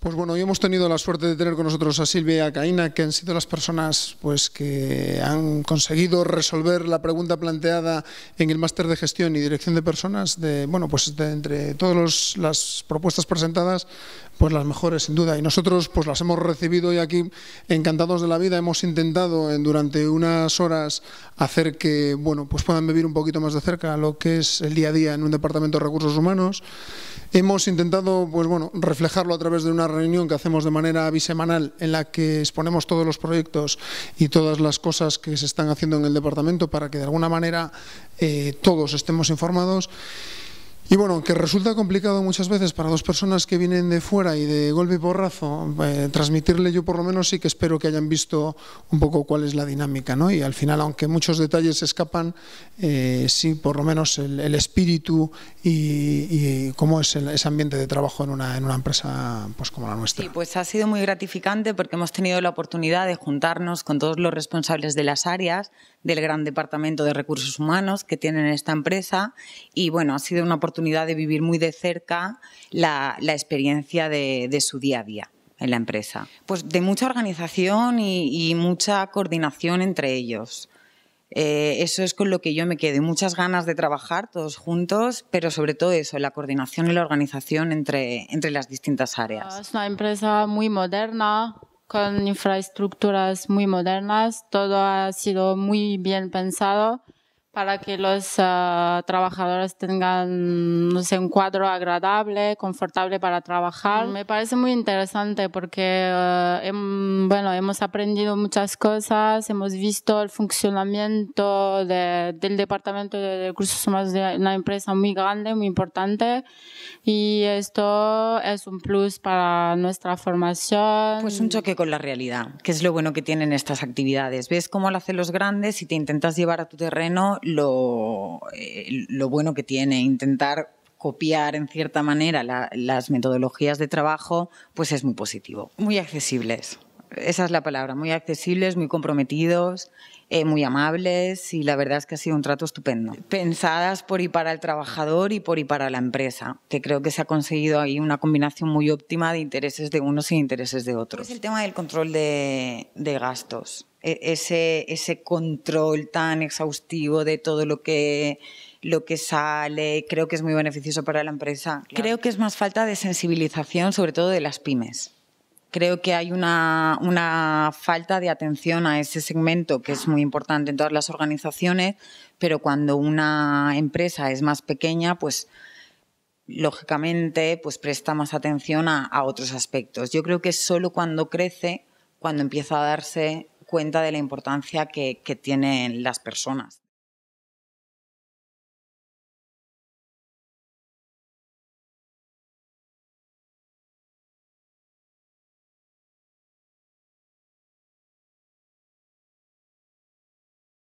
Pues bueno, hoy hemos tenido la suerte de tener con nosotros a Silvia y a Caína, que han sido las personas pues, que han conseguido resolver la pregunta planteada en el máster de gestión y dirección de personas. De, bueno, pues entre todas las propuestas presentadas, pues las mejores, sin duda. Y nosotros pues las hemos recibido hoy aquí encantados de la vida. Hemos intentado durante unas horas hacer que bueno, pues puedan vivir un poquito más de cerca lo que es el día a día en un departamento de recursos humanos. Hemos intentado pues bueno, reflejarlo a través de una reunión que hacemos de manera bisemanal en la que exponemos todos los proyectos y todas las cosas que se están haciendo en el departamento para que de alguna manera eh, todos estemos informados. Y bueno, que resulta complicado muchas veces para dos personas que vienen de fuera y de golpe y porrazo, eh, transmitirle yo por lo menos sí que espero que hayan visto un poco cuál es la dinámica, ¿no? Y al final, aunque muchos detalles escapan, eh, sí, por lo menos el, espíritu y, cómo es ese ambiente de trabajo en una, empresa pues como la nuestra. Sí, pues ha sido muy gratificante porque hemos tenido la oportunidad de juntarnos con todos los responsables de las áreas, del gran departamento de recursos humanos que tienen esta empresa. Y bueno, ha sido una oportunidad de vivir muy de cerca la, experiencia de, su día a día en la empresa. Pues de mucha organización y, mucha coordinación entre ellos. Eh, eso es con lo que yo me quedo. Muchas ganas de trabajar todos juntos, pero sobre todo eso, la coordinación y la organización entre, entre las distintas áreas. Es una empresa muy moderna, con infraestructuras muy modernas. Todo ha sido muy bien pensado para que los ah, trabajadores tengan un cuadro agradable, confortable para trabajar. Mm. Me parece muy interesante porque ah, bueno, hemos aprendido muchas cosas, hemos visto el funcionamiento del Departamento de Recursos Humanos de una empresa muy grande, muy importante y esto es un plus para nuestra formación. Pues un choque con la realidad, que es lo bueno que tienen estas actividades. Ves cómo lo hacen los grandes y te intentas llevar a tu terreno eh, lo, bueno que tiene intentar copiar en cierta manera las metodologías de trabajo, pues es muy positivo. Muy accesibles, esa es la palabra, muy accesibles, muy comprometidos, eh, muy amables y la verdad es que ha sido un trato estupendo. Pensadas por y para el trabajador y por y para la empresa, que creo que se ha conseguido ahí una combinación muy óptima de intereses de unos y intereses de otros. Es el tema del control de gastos e-, ese, ese control tan exhaustivo de todo lo que lo que sale, creo que es muy beneficioso para la empresa. Creo que es más falta de sensibilización, sobre todo de las pymes. Creo que hay una, una, falta de atención a ese segmento que es muy importante en todas las organizaciones, pero cuando una empresa es más pequeña, pues lógicamente pues presta más atención a, a otros aspectos. Yo creo que solo cuando crece, cuando empieza a darse cuenta de la importancia que, que tienen las personas.